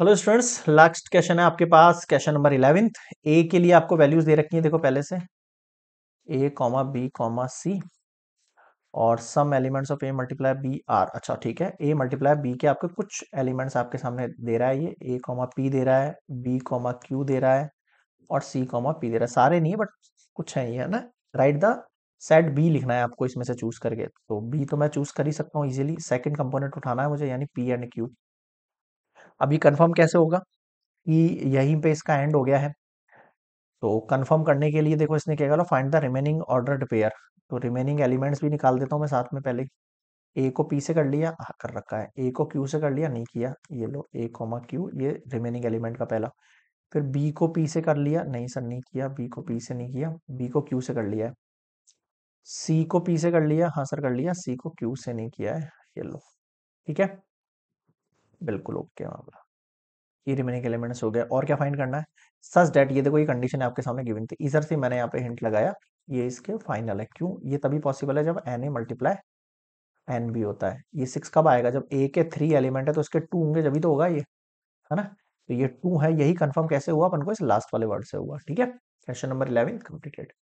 hello students last question है आपके पास क्वेश्चन नंबर इलेवेंथ ए के लिए आपको वैल्यूज दे रखी है देखो पहले से A comma B comma C और some elements of A multiply B are अच्छा ठीक है ए मल्टीप्लाई बी के आपके कुछ एलिमेंट्स आपके सामने दे रहा है ये ए कॉमा पी दे रहा है बी कॉमा क्यू दे रहा है और सी कॉमा पी दे रहा है सारे नहीं है बट कुछ है ये है ना राइट द सेट बी लिखना है आपको इसमें से चूज करके तो बी तो मैं चूज कर ही सकता हूँ इजिली सेकेंड कंपोनेंट उठाना है मुझे यानी पी एंड क्यू अब ये कन्फर्म कैसे होगा कि यहीं पे इसका एंड हो गया है तो कन्फर्म करने के लिए देखो इसने क्या कहा find the remaining order pair तो रिमेनिंग एलिमेंट्स भी निकाल देता हूँ मैं साथ में पहले ए को पी से कर लिया आ, कर रखा है ए को क्यू से कर लिया नहीं किया ये लो ए कोमा क्यू ये रिमेनिंग एलिमेंट का पहला फिर बी को पी से कर लिया नहीं सर नहीं किया बी को पी से नहीं किया बी को क्यू से कर लिया है सी को पी से कर लिया हाँ सर कर लिया सी को क्यू से नहीं किया है ये लो ठीक है बिल्कुल ओके मामला ये रिमेनिंग एलिमेंट्स हो गए और क्या फाइंड करना है सच डेट ये देखो ये कंडीशन आपके सामने गिवन थी इधर से मैंने यहाँ पे हिंट लगाया ये इसके फाइनल है क्यों ये तभी पॉसिबल है जब एन ए मल्टीप्लाई एन भी होता है ये सिक्स कब आएगा जब ए के थ्री एलिमेंट है तो उसके टू होंगे जब तो होगा ये है ना तो ये टू है यही कन्फर्म कैसे हुआ अपन को इस लास्ट वाले वर्ड से हुआ ठीक है क्वेश्चन नंबर इलेवन कंप्लीटेड